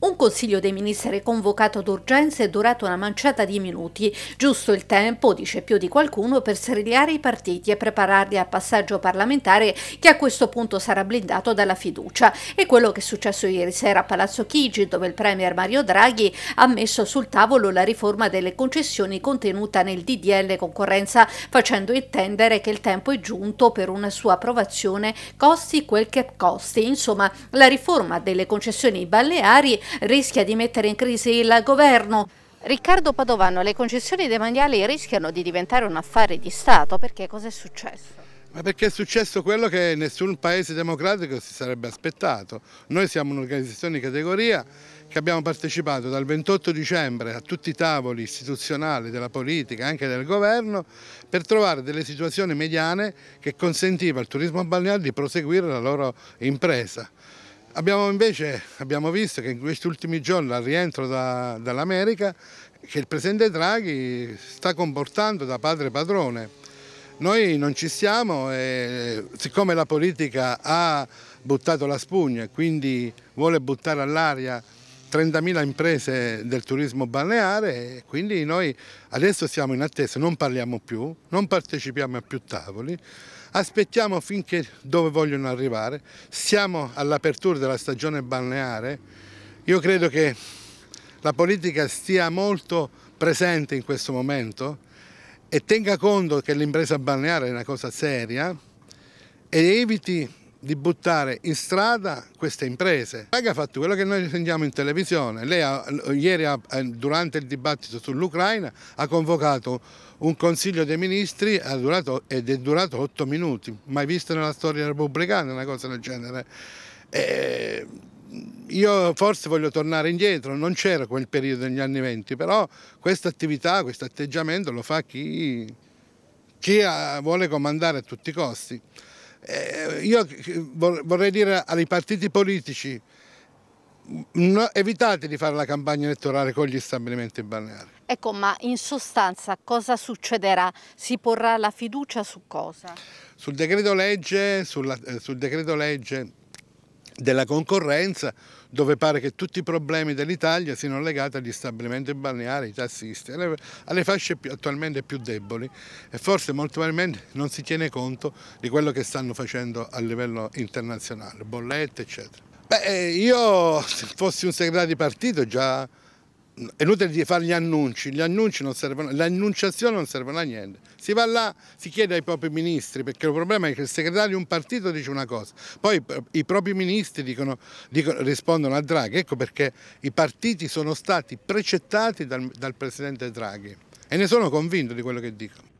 Un consiglio dei ministri convocato d'urgenza è durato una manciata di minuti, giusto il tempo, dice più di qualcuno, per serigliare i partiti e prepararli al passaggio parlamentare che a questo punto sarà blindato dalla fiducia. È quello che è successo ieri sera a Palazzo Chigi, dove il Premier Mario Draghi ha messo sul tavolo la riforma delle concessioni contenuta nel DDL concorrenza, facendo intendere che il tempo è giunto per una sua approvazione, costi quel che costi. Insomma, la riforma delle concessioni balneari rischia di mettere in crisi il governo. Riccardo Padovano, le concessioni demaniali rischiano di diventare un affare di Stato, perché cosa è successo? Ma perché è successo quello che nessun paese democratico si sarebbe aspettato. Noi siamo un'organizzazione di categoria che abbiamo partecipato dal 28 dicembre a tutti i tavoli istituzionali della politica, anche del governo, per trovare delle situazioni mediane che consentiva al turismo balneare di proseguire la loro impresa. Abbiamo invece abbiamo visto che in questi ultimi giorni, al rientro da, dall'America, che il Presidente Draghi sta comportando da padre padrone. Noi non ci siamo e siccome la politica ha buttato la spugna e quindi vuole buttare all'aria 30.000 imprese del turismo balneare, quindi noi adesso siamo in attesa, non parliamo più, non partecipiamo a più tavoli, aspettiamo finché dove vogliono arrivare, siamo all'apertura della stagione balneare, io credo che la politica stia molto presente in questo momento e tenga conto che l'impresa balneare è una cosa seria e eviti di buttare in strada queste imprese. Draghi ha fatto quello che noi sentiamo in televisione. Lei ha, ieri ha, eh, durante il dibattito sull'Ucraina ha convocato un consiglio dei ministri ha durato, ed è durato otto minuti, mai visto nella storia repubblicana una cosa del genere. E io forse voglio tornare indietro, non c'era quel periodo negli anni venti, però questa attività, questo atteggiamento lo fa chi, chi eh, vuole comandare a tutti i costi. Eh, io vorrei dire ai partiti politici, no, evitate di fare la campagna elettorale con gli stabilimenti balneari. Ecco, ma in sostanza cosa succederà? Si porrà la fiducia su cosa? Sul decreto legge, sulla, eh, sul decreto legge della concorrenza dove pare che tutti i problemi dell'Italia siano legati agli stabilimenti balneari, ai tassisti, alle, alle fasce più, attualmente più deboli e forse molto probabilmente non si tiene conto di quello che stanno facendo a livello internazionale, bollette eccetera. Beh, eh, io se fossi un segretario di partito già è inutile fare gli annunci, gli annunci non servono, l'annunciazione non servono a niente. Si va là, si chiede ai propri ministri, perché il problema è che il segretario di un partito dice una cosa, poi eh, i propri ministri dicono, dicono, rispondono a Draghi, ecco perché i partiti sono stati precettati dal, dal presidente Draghi e ne sono convinto di quello che dicono.